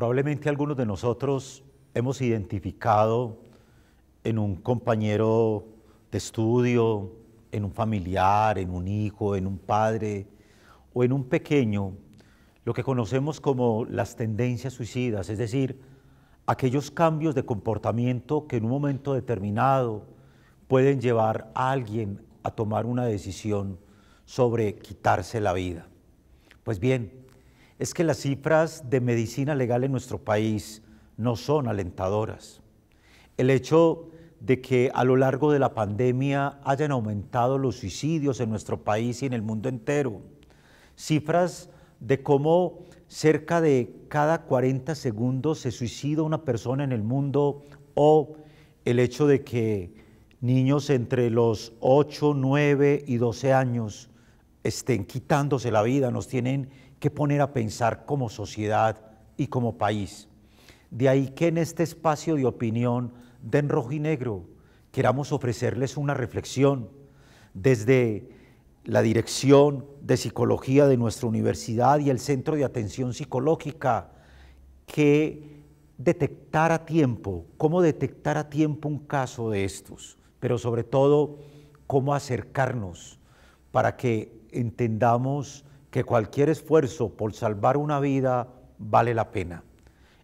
Probablemente algunos de nosotros hemos identificado en un compañero de estudio, en un familiar, en un hijo, en un padre o en un pequeño, lo que conocemos como las tendencias suicidas, es decir, aquellos cambios de comportamiento que en un momento determinado pueden llevar a alguien a tomar una decisión sobre quitarse la vida. Pues bien, es que las cifras de medicina legal en nuestro país no son alentadoras. El hecho de que a lo largo de la pandemia hayan aumentado los suicidios en nuestro país y en el mundo entero. Cifras de cómo cerca de cada 40 segundos se suicida una persona en el mundo o el hecho de que niños entre los 8, 9 y 12 años estén quitándose la vida, nos tienen que poner a pensar como sociedad y como país. De ahí que en este espacio de opinión de en rojo y negro queramos ofrecerles una reflexión desde la Dirección de Psicología de nuestra universidad y el Centro de Atención Psicológica, que detectar a tiempo, cómo detectar a tiempo un caso de estos, pero sobre todo cómo acercarnos para que entendamos que cualquier esfuerzo por salvar una vida vale la pena.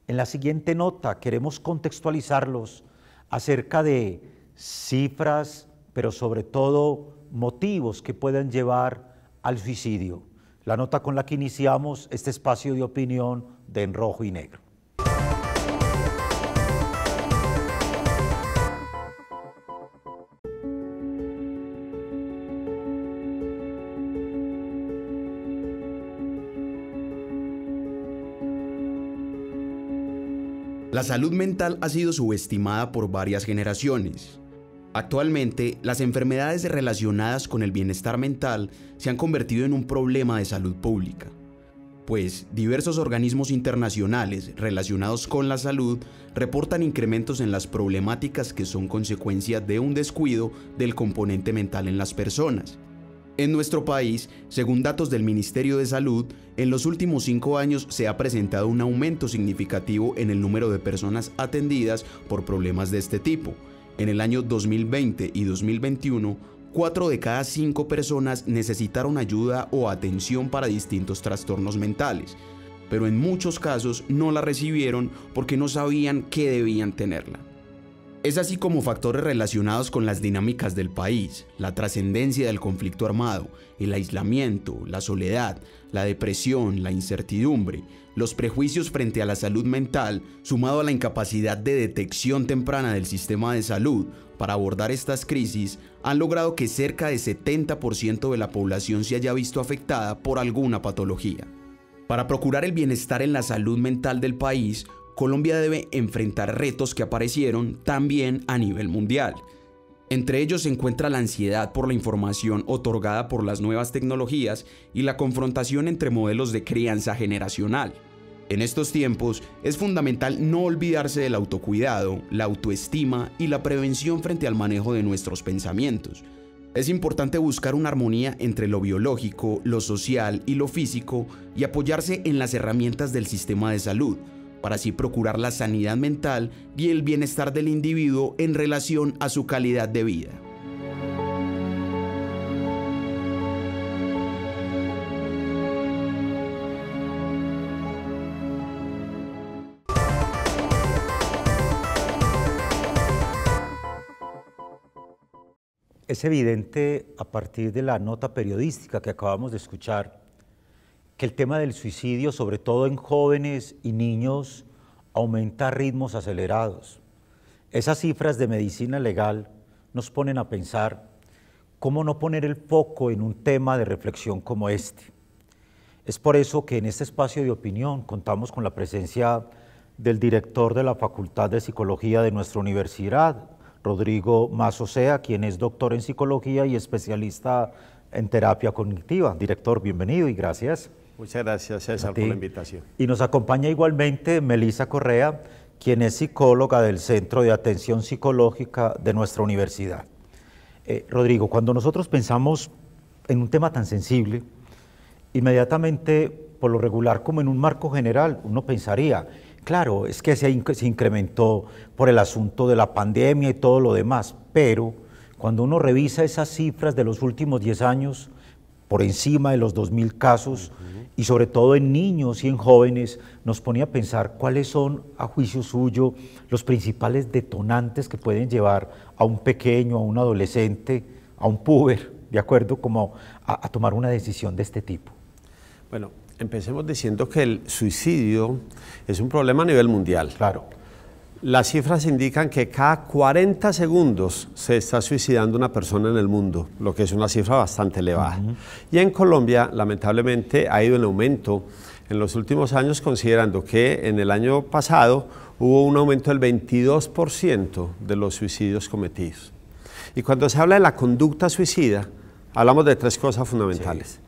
En la siguiente nota queremos contextualizarlos acerca de cifras, pero sobre todo motivos que puedan llevar al suicidio. La nota con la que iniciamos este espacio de opinión de En Rojo y Negro. La salud mental ha sido subestimada por varias generaciones. Actualmente, las enfermedades relacionadas con el bienestar mental se han convertido en un problema de salud pública, pues diversos organismos internacionales relacionados con la salud reportan incrementos en las problemáticas que son consecuencia de un descuido del componente mental en las personas, en nuestro país, según datos del Ministerio de Salud, en los últimos cinco años se ha presentado un aumento significativo en el número de personas atendidas por problemas de este tipo. En el año 2020 y 2021, cuatro de cada cinco personas necesitaron ayuda o atención para distintos trastornos mentales, pero en muchos casos no la recibieron porque no sabían que debían tenerla. Es así como factores relacionados con las dinámicas del país, la trascendencia del conflicto armado, el aislamiento, la soledad, la depresión, la incertidumbre, los prejuicios frente a la salud mental, sumado a la incapacidad de detección temprana del sistema de salud para abordar estas crisis, han logrado que cerca de 70% de la población se haya visto afectada por alguna patología. Para procurar el bienestar en la salud mental del país, Colombia debe enfrentar retos que aparecieron también a nivel mundial. Entre ellos se encuentra la ansiedad por la información otorgada por las nuevas tecnologías y la confrontación entre modelos de crianza generacional. En estos tiempos es fundamental no olvidarse del autocuidado, la autoestima y la prevención frente al manejo de nuestros pensamientos. Es importante buscar una armonía entre lo biológico, lo social y lo físico y apoyarse en las herramientas del sistema de salud, para así procurar la sanidad mental y el bienestar del individuo en relación a su calidad de vida. Es evidente a partir de la nota periodística que acabamos de escuchar que el tema del suicidio, sobre todo en jóvenes y niños, aumenta a ritmos acelerados. Esas cifras de medicina legal nos ponen a pensar cómo no poner el foco en un tema de reflexión como este. Es por eso que en este espacio de opinión contamos con la presencia del director de la Facultad de Psicología de nuestra universidad, Rodrigo Mazosea, quien es doctor en psicología y especialista en terapia cognitiva. Director, bienvenido y gracias. Muchas gracias, César, por la invitación. Y nos acompaña igualmente Melisa Correa, quien es psicóloga del Centro de Atención Psicológica de nuestra universidad. Eh, Rodrigo, cuando nosotros pensamos en un tema tan sensible, inmediatamente, por lo regular, como en un marco general, uno pensaría, claro, es que se, se incrementó por el asunto de la pandemia y todo lo demás, pero cuando uno revisa esas cifras de los últimos 10 años, por encima de los 2.000 casos y sobre todo en niños y en jóvenes, nos ponía a pensar cuáles son, a juicio suyo, los principales detonantes que pueden llevar a un pequeño, a un adolescente, a un puber, de acuerdo, como a tomar una decisión de este tipo. Bueno, empecemos diciendo que el suicidio es un problema a nivel mundial. Claro. Las cifras indican que cada 40 segundos se está suicidando una persona en el mundo, lo que es una cifra bastante elevada. Y en Colombia, lamentablemente, ha ido en aumento en los últimos años, considerando que en el año pasado hubo un aumento del 22% de los suicidios cometidos. Y cuando se habla de la conducta suicida, hablamos de tres cosas fundamentales.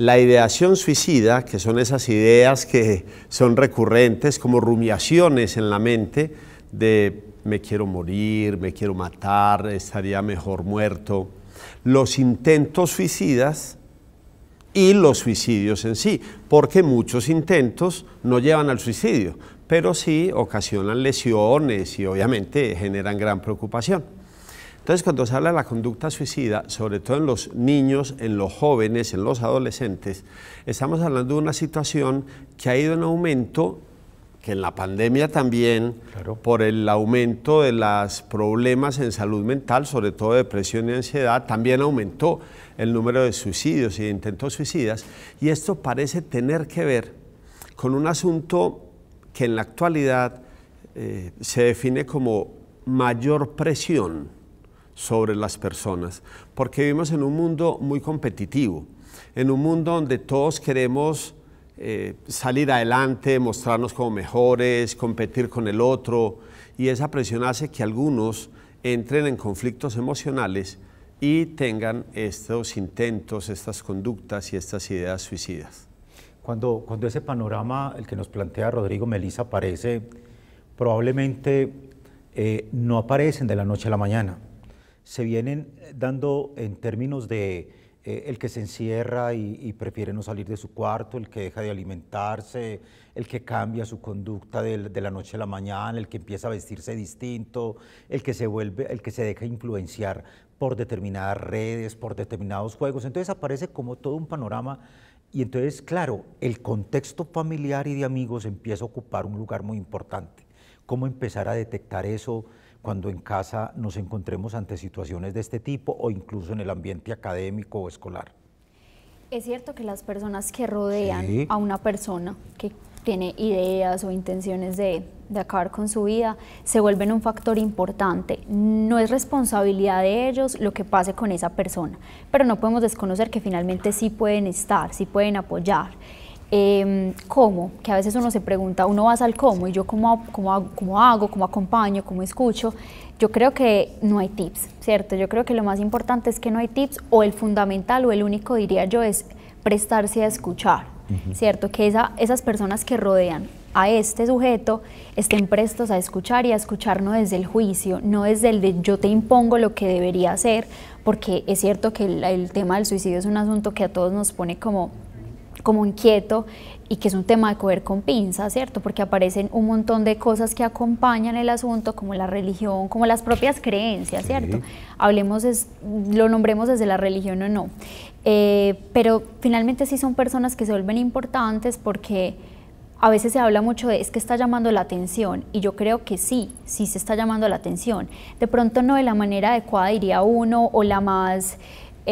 La ideación suicida, que son esas ideas que son recurrentes como rumiaciones en la mente de me quiero morir, me quiero matar, estaría mejor muerto. Los intentos suicidas y los suicidios en sí, porque muchos intentos no llevan al suicidio, pero sí ocasionan lesiones y obviamente generan gran preocupación. Entonces, cuando se habla de la conducta suicida, sobre todo en los niños, en los jóvenes, en los adolescentes, estamos hablando de una situación que ha ido en aumento, que en la pandemia también, por el aumento de los problemas en salud mental, sobre todo depresión y ansiedad, también aumentó el número de suicidios y de intentos suicidas. Y esto parece tener que ver con un asunto que en la actualidad eh, se define como mayor presión sobre las personas, porque vivimos en un mundo muy competitivo, en un mundo donde todos queremos eh, salir adelante, mostrarnos como mejores, competir con el otro, y esa presión hace que algunos entren en conflictos emocionales y tengan estos intentos, estas conductas y estas ideas suicidas. Cuando, cuando ese panorama, el que nos plantea Rodrigo Melisa, aparece, probablemente eh, no aparecen de la noche a la mañana se vienen eh, dando en términos de eh, el que se encierra y, prefiere no salir de su cuarto, el que deja de alimentarse, el que cambia su conducta de, de, la noche a la mañana, el que empieza a vestirse distinto, el que se vuelve, el que se deja influenciar por determinadas redes, por determinados juegos. Entonces aparece como todo un panorama y entonces, claro, el contexto familiar y de amigos empieza a ocupar un lugar muy importante. ¿Cómo empezar a detectar eso? cuando en casa nos encontremos ante situaciones de este tipo o incluso en el ambiente académico o escolar. Es cierto que las personas que rodean a una persona que tiene ideas o intenciones de, de, acabar con su vida, se vuelven un factor importante. No es responsabilidad de ellos lo que pase con esa persona, pero no podemos desconocer que finalmente sí pueden estar, sí pueden apoyar. Em, ¿Cómo? Que a veces uno se pregunta, uno va al cómo, y yo cómo, cómo, cómo hago, cómo acompaño, cómo escucho. Yo creo que no hay tips, ¿cierto? Yo creo que lo más importante es que no hay tips, o el fundamental o el único, diría yo, es prestarse a escuchar, ¿cierto? Que esa, esas personas que rodean a este sujeto estén prestos a escuchar y a escuchar no desde el juicio, no desde el de yo te impongo lo que debería hacer, porque es cierto que el tema del suicidio es un asunto que a todos nos pone como como inquieto y que es un tema de coger con pinza, ¿cierto? Porque aparecen un montón de cosas que acompañan el asunto, como la religión, como las propias creencias, ¿cierto? Hablemos, es, lo nombremos desde la religión o no. Eh, pero finalmente sí son personas que se vuelven importantes porque a veces se habla mucho de es que está llamando la atención y yo creo que sí, sí se está llamando la atención. De pronto no de la manera adecuada diría uno o la más...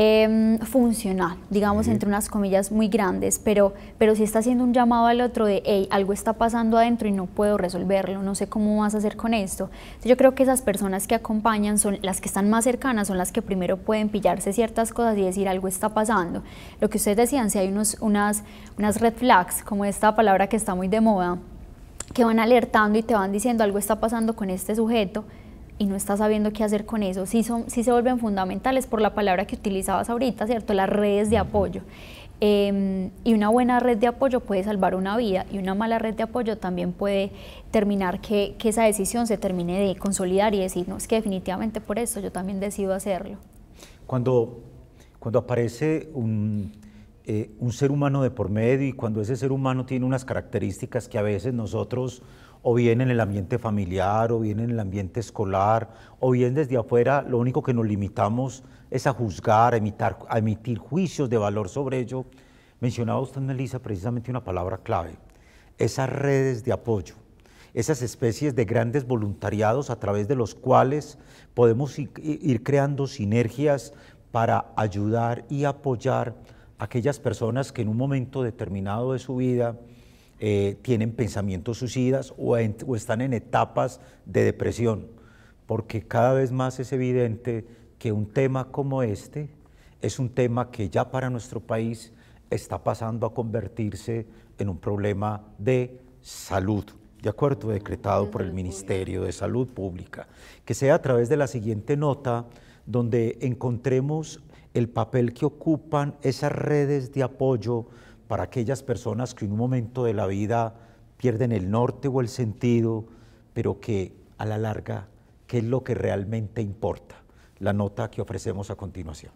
Em, funcional, digamos, entre unas comillas muy grandes, pero, pero está haciendo un llamado al otro de, hey, algo está pasando adentro y no puedo resolverlo, no sé cómo vas a hacer con esto. yo creo que esas personas que acompañan son las que están más cercanas, son las que primero pueden pillarse ciertas cosas y decir, algo está pasando. Lo que ustedes decían, si hay unas, unas red flags, como esta palabra que está muy de moda, que van alertando y te van diciendo, algo está pasando con este sujeto, y no está sabiendo qué hacer con eso, sí, son, sí se vuelven fundamentales por la palabra que utilizabas ahorita, ¿cierto? Las redes de apoyo. Em, y una buena red de apoyo puede salvar una vida y una mala red de apoyo también puede terminar que, que esa decisión se termine de consolidar y decir, no, es que definitivamente por eso yo también decido hacerlo. Cuando, cuando aparece un, eh, un ser humano de por medio y cuando ese ser humano tiene unas características que a veces nosotros o bien en el ambiente familiar, o bien en el ambiente escolar, o bien desde afuera, lo único que nos limitamos es a juzgar, a, emitir juicios de valor sobre ello. Mencionaba usted, Melissa, precisamente una palabra clave, esas redes de apoyo, esas especies de grandes voluntariados a través de los cuales podemos ir creando sinergias para ayudar y apoyar a aquellas personas que en un momento determinado de su vida, eh, tienen pensamientos suicidas o, o están en etapas de depresión, porque cada vez más es evidente que un tema como este es un tema que ya para nuestro país está pasando a convertirse en un problema de salud, de acuerdo decretado por el Ministerio de Salud Pública, que sea a través de la siguiente nota donde encontremos el papel que ocupan esas redes de apoyo para aquellas personas que en un momento de la vida pierden el norte o el sentido, pero que a la larga, ¿qué es lo que realmente importa? La nota que ofrecemos a continuación.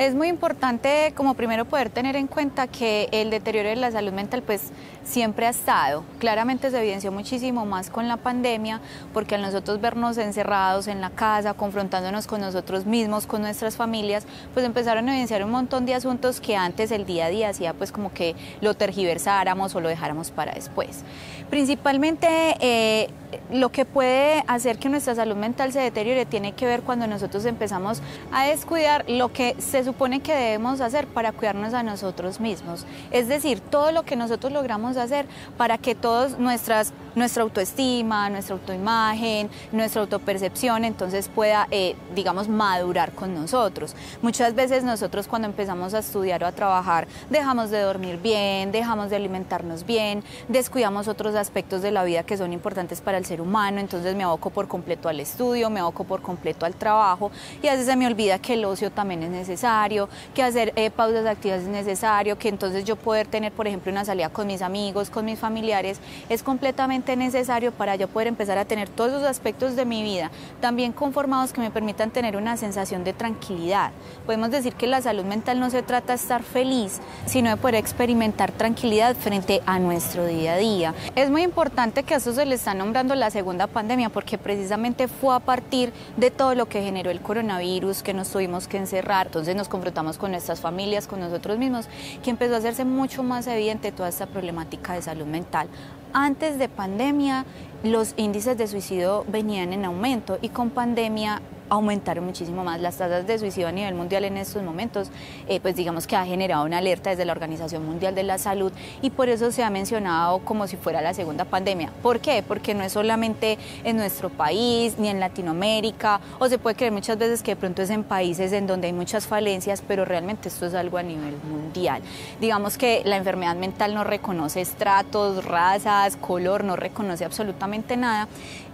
Es muy importante como primero poder tener en cuenta que el deterioro de la salud mental pues siempre ha estado. Claramente se evidenció muchísimo más con la pandemia porque al nosotros vernos encerrados en la casa, confrontándonos con nosotros mismos, con nuestras familias, pues empezaron a evidenciar un montón de asuntos que antes el día a día hacía pues como que lo tergiversáramos o lo dejáramos para después. Principalmente eh, lo que puede hacer que nuestra salud mental se deteriore tiene que ver cuando nosotros empezamos a descuidar lo que se supone que debemos hacer para cuidarnos a nosotros mismos. Es decir, todo lo que nosotros logramos hacer para que todas nuestras nuestra autoestima, nuestra autoimagen, nuestra autopercepción, entonces pueda, eh, digamos, madurar con nosotros. Muchas veces nosotros cuando empezamos a estudiar o a trabajar, dejamos de dormir bien, dejamos de alimentarnos bien, descuidamos otros aspectos de la vida que son importantes para el ser humano, entonces me aboco por completo al estudio, me aboco por completo al trabajo y a veces se me olvida que el ocio también es necesario, que hacer eh, pausas activas es necesario, que entonces yo poder tener, por ejemplo, una salida con mis amigos, con mis familiares, es completamente necesario para yo poder empezar a tener todos los aspectos de mi vida también conformados que me permitan tener una sensación de tranquilidad. Podemos decir que la salud mental no se trata de estar feliz, sino de poder experimentar tranquilidad frente a nuestro día a día. Es muy importante que a eso se le está nombrando la segunda pandemia porque precisamente fue a partir de todo lo que generó el coronavirus, que nos tuvimos que encerrar, entonces nos confrontamos con nuestras familias, con nosotros mismos, que empezó a hacerse mucho más evidente toda esta problemática de salud mental antes de pandemia los índices de suicidio venían en aumento y con pandemia aumentaron muchísimo más las tasas de suicidio a nivel mundial en estos momentos, eh, pues digamos que ha generado una alerta desde la Organización Mundial de la Salud y por eso se ha mencionado como si fuera la segunda pandemia. ¿Por qué? Porque no es solamente en nuestro país ni en Latinoamérica, o se puede creer muchas veces que de pronto es en países en donde hay muchas falencias, pero realmente esto es algo a nivel mundial. Digamos que la enfermedad mental no reconoce estratos, razas, color, no reconoce absolutamente nada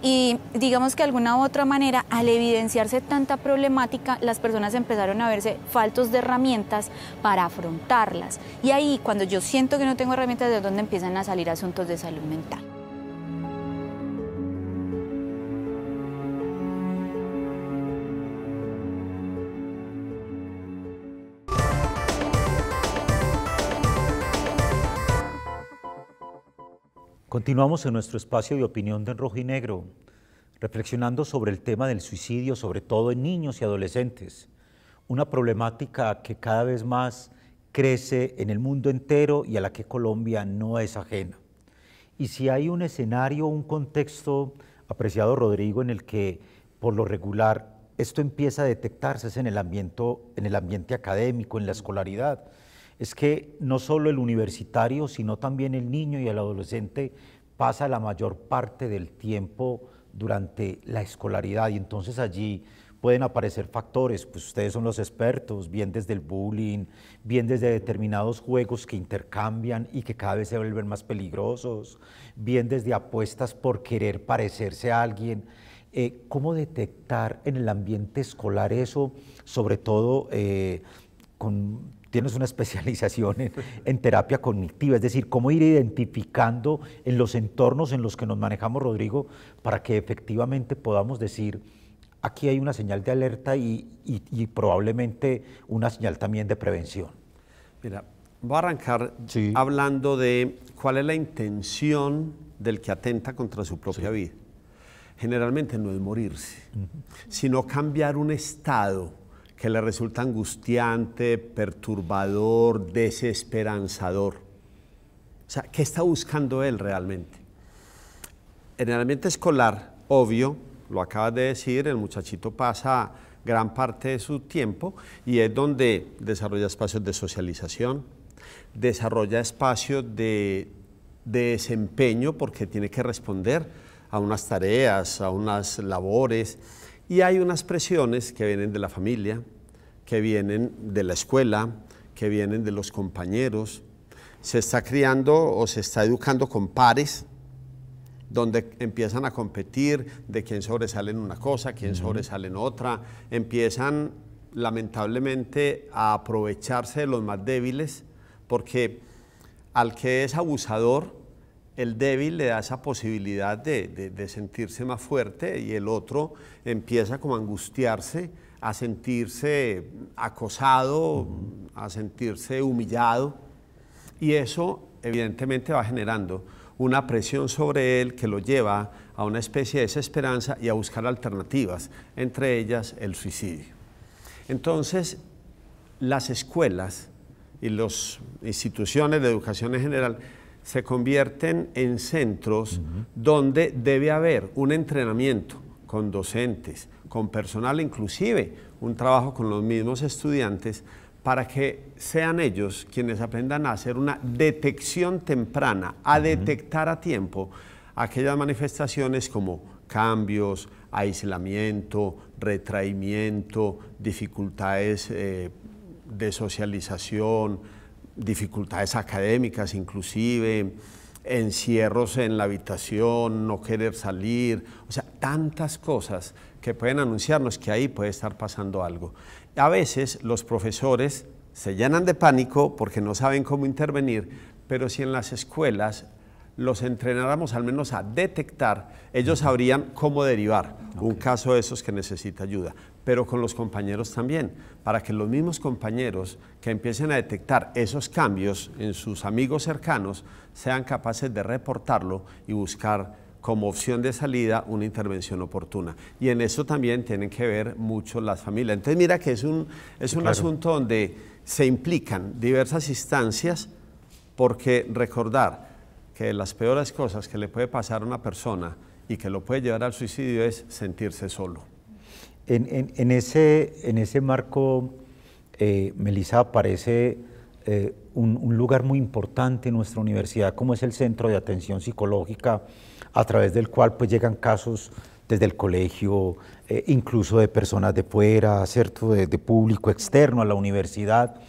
y digamos que de alguna u otra manera, al evidenciarse tanta problemática, las personas empezaron a verse faltos de herramientas para afrontarlas. Y ahí, cuando yo siento que no tengo herramientas, de dónde empiezan a salir asuntos de salud mental. Continuamos en nuestro espacio de opinión de Rojo y Negro, reflexionando sobre el tema del suicidio, sobre todo en niños y adolescentes, una problemática que cada vez más crece en el mundo entero y a la que Colombia no es ajena. Y si hay un escenario, un contexto, apreciado Rodrigo, en el que por lo regular esto empieza a detectarse en el ambiente académico, en la escolaridad es que no solo el universitario, sino también el niño y el adolescente pasa la mayor parte del tiempo durante la escolaridad y entonces allí pueden aparecer factores, pues ustedes son los expertos, bien desde el bullying, bien desde determinados juegos que intercambian y que cada vez se vuelven más peligrosos, bien desde apuestas por querer parecerse a alguien. Eh, ¿Cómo detectar en el ambiente escolar eso, sobre todo eh, con tienes una especialización en, terapia cognitiva, es decir, cómo ir identificando en los entornos en los que nos manejamos, Rodrigo, para que efectivamente podamos decir, aquí hay una señal de alerta y, probablemente una señal también de prevención. Mira, voy a arrancar hablando de cuál es la intención del que atenta contra su propia vida. Generalmente no es morirse, sino cambiar un estado que le resulta angustiante, perturbador, desesperanzador. O sea, ¿qué está buscando él realmente? En el ambiente escolar, obvio, lo acabas de decir, el muchachito pasa gran parte de su tiempo y es donde desarrolla espacios de socialización, desarrolla espacios de, de, desempeño porque tiene que responder a unas tareas, a unas labores, y hay unas presiones que vienen de la familia, que vienen de la escuela, que vienen de los compañeros. Se está criando o se está educando con pares, donde empiezan a competir de quién sobresale en una cosa, quién sobresale en otra. Empiezan lamentablemente a aprovecharse de los más débiles, porque al que es abusador, el débil le da esa posibilidad de, sentirse más fuerte y el otro empieza como a angustiarse, a sentirse acosado, a sentirse humillado y eso evidentemente va generando una presión sobre él que lo lleva a una especie de desesperanza y a buscar alternativas, entre ellas el suicidio. Entonces, las escuelas y las instituciones de educación en general se convierten en centros donde debe haber un entrenamiento con docentes, con personal, inclusive un trabajo con los mismos estudiantes para que sean ellos quienes aprendan a hacer una detección temprana, a detectar a tiempo aquellas manifestaciones como cambios, aislamiento, retraimiento, dificultades eh, de socialización, dificultades académicas inclusive, encierros en la habitación, no querer salir, o sea, tantas cosas que pueden anunciarnos que ahí puede estar pasando algo. A veces los profesores se llenan de pánico porque no saben cómo intervenir, pero si en las escuelas los entrenáramos al menos a detectar, ellos sabrían cómo derivar un caso de esos que necesita ayuda pero con los compañeros también, para que los mismos compañeros que empiecen a detectar esos cambios en sus amigos cercanos sean capaces de reportarlo y buscar como opción de salida una intervención oportuna. Y en eso también tienen que ver mucho las familias. Entonces mira que es un, asunto donde se implican diversas instancias porque recordar que las peores cosas que le puede pasar a una persona y que lo puede llevar al suicidio es sentirse solo. En, ese, en ese marco, eh, Melissa, aparece eh, un, lugar muy importante en nuestra universidad, como es el Centro de Atención Psicológica, a través del cual pues, llegan casos desde el colegio, eh, incluso de personas de fuera, ¿cierto? De, público externo a la universidad.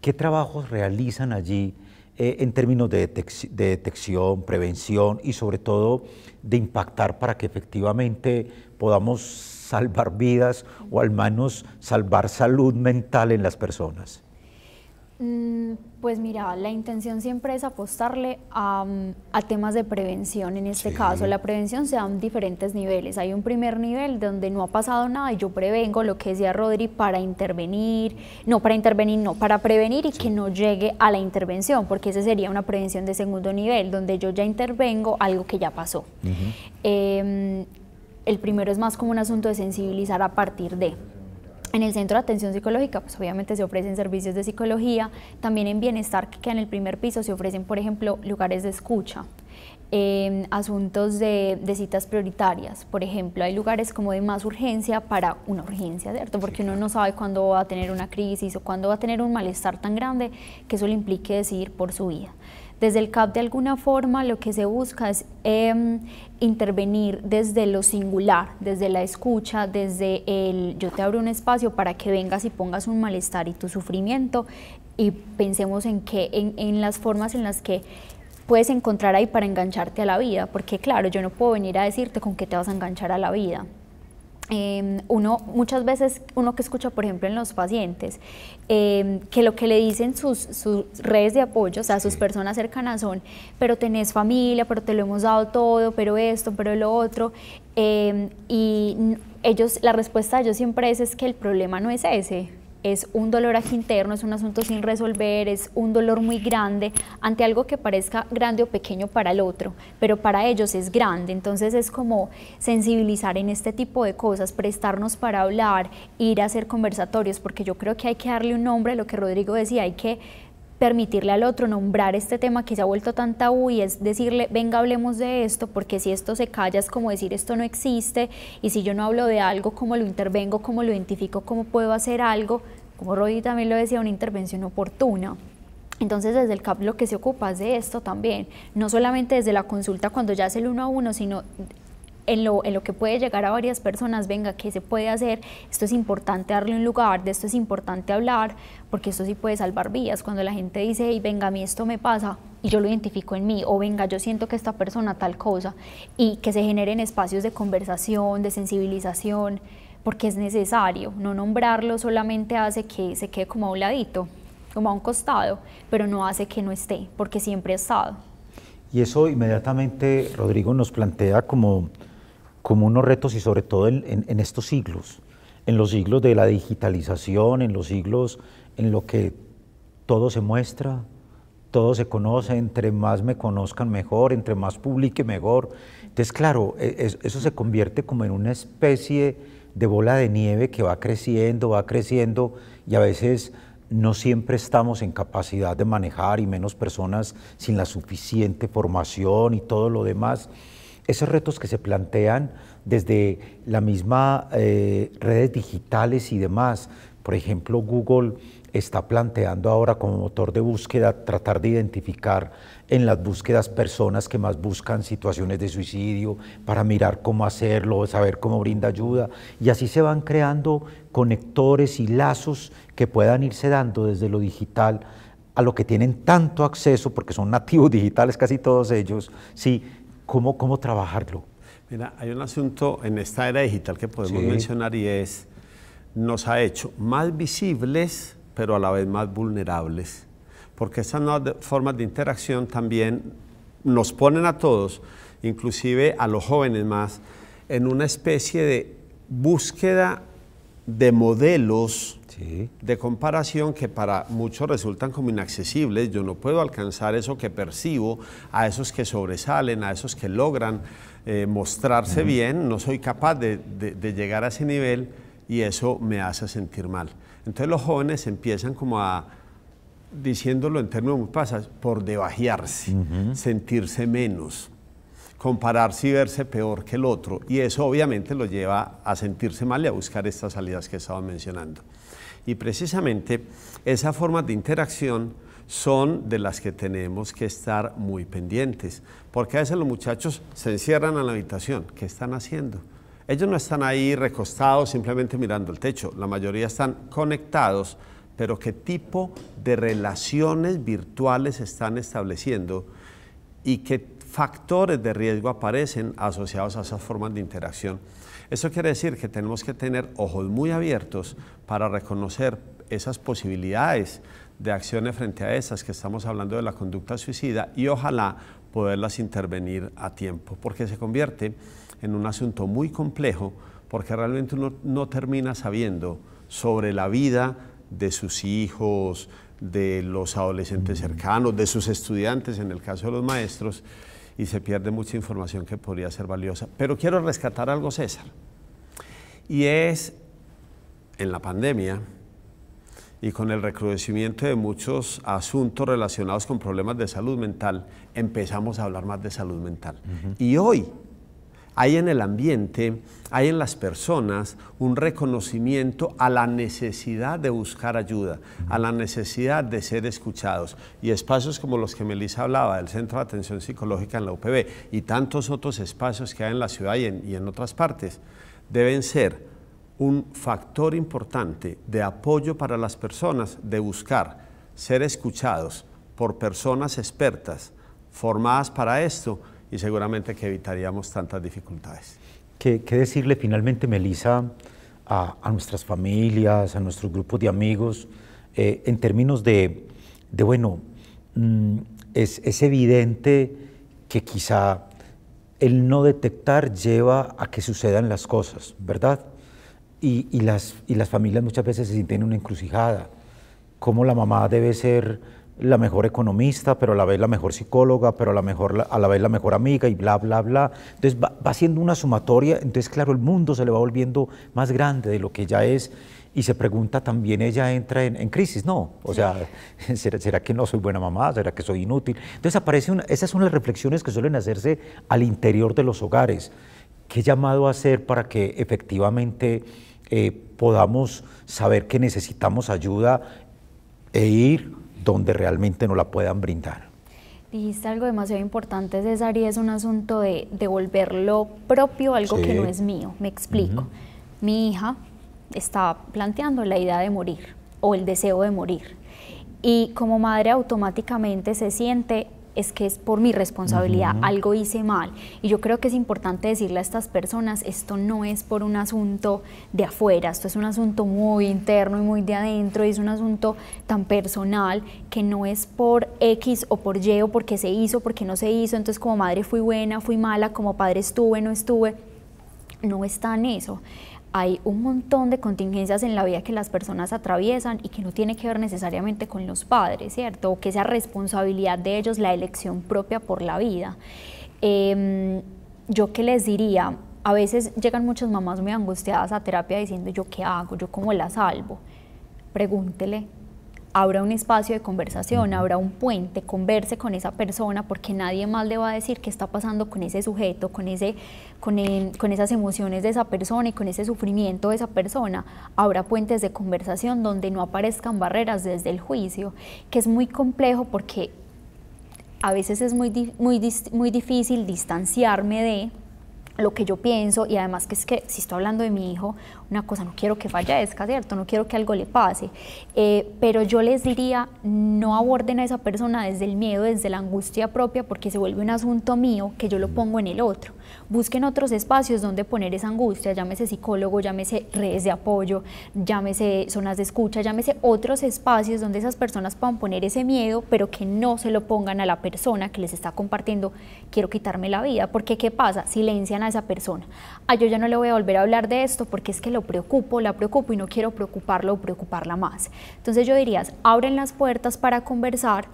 ¿Qué trabajos realizan allí eh, en términos de, de detección, prevención y sobre todo de impactar para que efectivamente podamos salvar vidas o al menos salvar salud mental en las personas? Mm, pues mira, la intención siempre es apostarle a, mm, temas de prevención. En este caso, la prevención se da en diferentes niveles. Hay un primer nivel donde no ha pasado nada y yo prevengo lo que decía Rodri para intervenir, no para intervenir, no, para prevenir y que no llegue a la intervención, porque esa sería una prevención de segundo nivel, donde yo ya intervengo algo que ya pasó. El primero es más como un asunto de sensibilizar a partir de. En el centro de atención psicológica, pues obviamente se ofrecen servicios de psicología, también en bienestar, que en el primer piso se ofrecen, por ejemplo, lugares de escucha, em, asuntos de, de, citas prioritarias, por ejemplo, hay lugares como de más urgencia para una urgencia, ¿cierto? Porque uno no sabe cuándo va a tener una crisis o cuándo va a tener un malestar tan grande que eso le implique decidir por su vida. Desde el CAP, de alguna forma, lo que se busca es em, intervenir desde lo singular, desde la escucha, desde el yo te abro un espacio para que vengas y pongas un malestar y tu sufrimiento y pensemos en, que, en, en las formas en las que puedes encontrar ahí para engancharte a la vida, porque claro, yo no puedo venir a decirte con qué te vas a enganchar a la vida, Em, uno, muchas veces uno que escucha, por ejemplo, en los pacientes, em, que lo que le dicen sus, sus redes de apoyo, o sea, sus personas cercanas son, pero tenés familia, pero te lo hemos dado todo, pero esto, pero lo otro. Em, y ellos, la respuesta de ellos siempre es, es que el problema no es ese es un dolor aquí interno, es un asunto sin resolver, es un dolor muy grande ante algo que parezca grande o pequeño para el otro, pero para ellos es grande. Entonces es como sensibilizar en este tipo de cosas, prestarnos para hablar, ir a hacer conversatorios, porque yo creo que hay que darle un nombre a lo que Rodrigo decía, hay que permitirle al otro nombrar este tema que se ha vuelto tan tabú y es decirle, venga, hablemos de esto, porque si esto se calla es como decir esto no existe y si yo no hablo de algo, ¿cómo lo intervengo? ¿Cómo lo identifico? ¿Cómo puedo hacer algo? Como Rodi también lo decía, una intervención oportuna. Entonces desde el CAP lo que se ocupa es de esto también, no solamente desde la consulta cuando ya es el uno a uno, sino en lo, en lo, que puede llegar a varias personas, venga, ¿qué se puede hacer? Esto es importante darle un lugar, de esto es importante hablar, porque esto sí puede salvar vidas. Cuando la gente dice, hey, venga, a mí esto me pasa y yo lo identifico en mí, o venga, yo siento que esta persona tal cosa, y que se generen espacios de conversación, de sensibilización, porque es necesario. No nombrarlo solamente hace que se quede como a un ladito, como a un costado, pero no hace que no esté, porque siempre ha estado. Y eso inmediatamente, Rodrigo, nos plantea como como unos retos y sobre todo en, estos siglos, en los siglos de la digitalización, en los siglos en lo que todo se muestra, todo se conoce, entre más me conozcan mejor, entre más publique mejor. Entonces, claro, e, eso se convierte como en una especie de bola de nieve que va creciendo, va creciendo y a veces no siempre estamos en capacidad de manejar y menos personas sin la suficiente formación y todo lo demás esos retos que se plantean desde las mismas eh, redes digitales y demás. Por ejemplo, Google está planteando ahora como motor de búsqueda tratar de identificar en las búsquedas personas que más buscan situaciones de suicidio para mirar cómo hacerlo, saber cómo brinda ayuda. Y así se van creando conectores y lazos que puedan irse dando desde lo digital a lo que tienen tanto acceso, porque son nativos digitales casi todos ellos, sí, ¿Cómo, cómo trabajarlo? Mira, hay un asunto en esta era digital que podemos mencionar y es, nos ha hecho más visibles, pero a la vez más vulnerables, porque estas nuevas formas de interacción también nos ponen a todos, inclusive a los jóvenes más, en una especie de búsqueda de modelos de comparación que para muchos resultan como inaccesibles. Yo no puedo alcanzar eso que percibo, a esos que sobresalen, a esos que logran eh, mostrarse bien, no soy capaz de, llegar a ese nivel y eso me hace sentir mal. Entonces los jóvenes empiezan como a, diciéndolo en términos muy pasas, por debajearse, sentirse menos compararse y verse peor que el otro. Y eso obviamente lo lleva a sentirse mal y a buscar estas salidas que estaba mencionando. Y precisamente esas formas de interacción son de las que tenemos que estar muy pendientes, porque a veces los muchachos se encierran en la habitación. ¿Qué están haciendo? Ellos no están ahí recostados simplemente mirando el techo, la mayoría están conectados, pero ¿qué tipo de relaciones virtuales están estableciendo y qué factores de riesgo aparecen asociados a esas formas de interacción. Eso quiere decir que tenemos que tener ojos muy abiertos para reconocer esas posibilidades de acciones frente a esas que estamos hablando de la conducta suicida y ojalá poderlas intervenir a tiempo, porque se convierte en un asunto muy complejo, porque realmente uno no termina sabiendo sobre la vida de sus hijos, de los adolescentes cercanos, de sus estudiantes, en el caso de los maestros, y se pierde mucha información que podría ser valiosa. Pero quiero rescatar algo, César. Y es en la pandemia y con el recrudecimiento de muchos asuntos relacionados con problemas de salud mental, empezamos a hablar más de salud mental. Y hoy hay en el ambiente, hay en las personas un reconocimiento a la necesidad de buscar ayuda, a la necesidad de ser escuchados. Y espacios como los que Melissa hablaba, del Centro de Atención Psicológica en la UPB, y tantos otros espacios que hay en la ciudad y en otras partes, deben ser un factor importante de apoyo para las personas, de buscar ser escuchados por personas expertas formadas para esto y seguramente que evitaríamos tantas dificultades. ¿Qué, decirle finalmente, Melissa, a, nuestras familias, a nuestros grupos de amigos, eh, en términos de, de bueno, mm, es, es evidente que quizá el no detectar lleva a que sucedan las cosas, ¿verdad? Y, y, las, y las familias muchas veces se sienten en una encrucijada, cómo la mamá debe ser la mejor economista, pero a la vez la mejor psicóloga, pero a la, mejor, a la vez la mejor amiga y bla, bla, bla. Entonces va, haciendo siendo una sumatoria, entonces claro, el mundo se le va volviendo más grande de lo que ya es y se pregunta también ella entra en, crisis, ¿no? O sea, ¿será, que no soy buena mamá? ¿Será que soy inútil? Entonces aparece esas son las reflexiones que suelen hacerse al interior de los hogares. ¿Qué llamado a hacer para que efectivamente eh, podamos saber que necesitamos ayuda e ir donde realmente no la puedan brindar. Dijiste algo demasiado importante, César, y es un asunto de devolverlo propio, algo que no es mío. Me explico. Mi hija está planteando la idea de morir o el deseo de morir. Y como madre automáticamente se siente es que es por mi responsabilidad, algo hice mal. Y yo creo que es importante decirle a estas personas, esto no es por un asunto de afuera, esto es un asunto muy interno y muy de adentro, es un asunto tan personal que no es por X o por Y o porque se hizo, porque no se hizo, entonces como madre fui buena, fui mala, como padre estuve, no estuve, no está en eso hay un montón de contingencias en la vida que las personas atraviesan y que no tiene que ver necesariamente con los padres, ¿cierto? O que sea responsabilidad de ellos, la elección propia por la vida. Em, yo qué les diría, a veces llegan muchas mamás muy angustiadas a terapia diciendo yo qué hago, yo cómo la salvo. Pregúntele habrá un espacio de conversación, habrá un puente, converse con esa persona porque nadie más le va a decir qué está pasando con ese sujeto, con, ese, con, esas emociones de esa persona y con ese sufrimiento de esa persona. Habrá puentes de conversación donde no aparezcan barreras desde el juicio, que es muy complejo porque a veces es muy, muy difícil distanciarme de lo que yo pienso y además que es que si estoy hablando de mi hijo, una cosa no quiero que fallezca, ¿cierto? No quiero que algo le pase. Eh, pero yo les diría, no aborden a esa persona desde el miedo, desde la angustia propia, porque se vuelve un asunto mío que yo lo pongo en el otro busquen otros espacios donde poner esa angustia, llámese psicólogo, llámese redes de apoyo, llámese zonas de escucha, llámese otros espacios donde esas personas puedan poner ese miedo, pero que no se lo pongan a la persona que les está compartiendo, quiero quitarme la vida, porque ¿qué pasa? Silencian a esa persona. Ah, yo ya no le voy a volver a hablar de esto porque es que lo preocupo, la preocupo y no quiero preocuparlo o preocuparla más. Entonces yo diría, abren las puertas para conversar,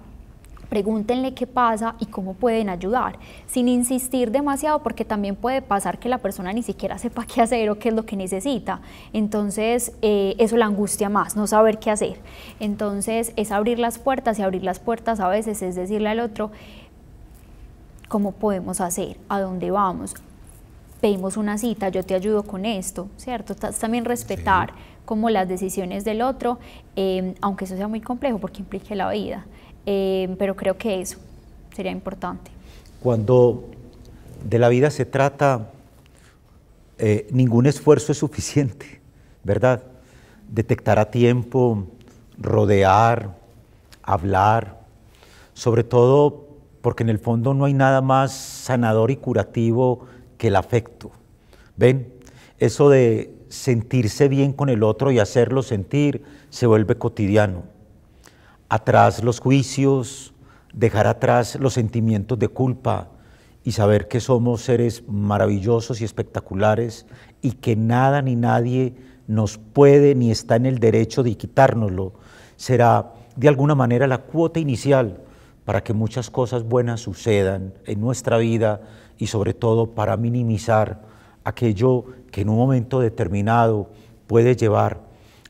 Pregúntenle qué pasa y cómo pueden ayudar, sin insistir demasiado porque también puede pasar que la persona ni siquiera sepa qué hacer o qué es lo que necesita. Entonces eh, eso la angustia más, no saber qué hacer. Entonces es abrir las puertas y abrir las puertas a veces es decirle al otro cómo podemos hacer, a dónde vamos, pedimos una cita, yo te ayudo con esto, ¿cierto? También respetar como las decisiones del otro, eh, aunque eso sea muy complejo porque implique la vida. Eh, pero creo que eso sería importante. Cuando de la vida se trata, eh, ningún esfuerzo es suficiente, ¿verdad? Detectar a tiempo, rodear, hablar, sobre todo porque en el fondo no hay nada más sanador y curativo que el afecto. ¿Ven? Eso de sentirse bien con el otro y hacerlo sentir se vuelve cotidiano atrás los juicios, dejar atrás los sentimientos de culpa y saber que somos seres maravillosos y espectaculares y que nada ni nadie nos puede ni está en el derecho de quitárnoslo. Será de alguna manera la cuota inicial para que muchas cosas buenas sucedan en nuestra vida y sobre todo para minimizar aquello que en un momento determinado puede llevar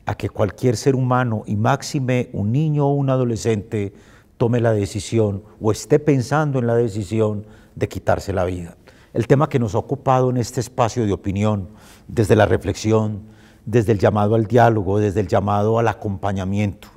a que cualquier ser humano, y máxime un niño o un adolescente, tome la decisión o esté pensando en la decisión de quitarse la vida. El tema que nos ha ocupado en este espacio de opinión, desde la reflexión, desde el llamado al diálogo, desde el llamado al acompañamiento,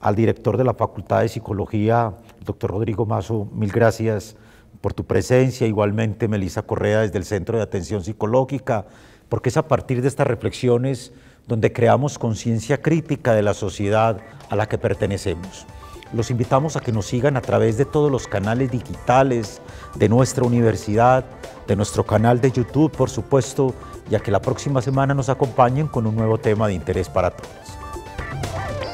al director de la Facultad de Psicología, doctor Rodrigo Mazo, mil gracias por tu presencia, igualmente Melisa Correa desde el Centro de Atención Psicológica porque es a partir de estas reflexiones donde creamos conciencia crítica de la sociedad a la que pertenecemos. Los invitamos a que nos sigan a través de todos los canales digitales de nuestra universidad, de nuestro canal de YouTube, por supuesto, y a que la próxima semana nos acompañen con un nuevo tema de interés para todos.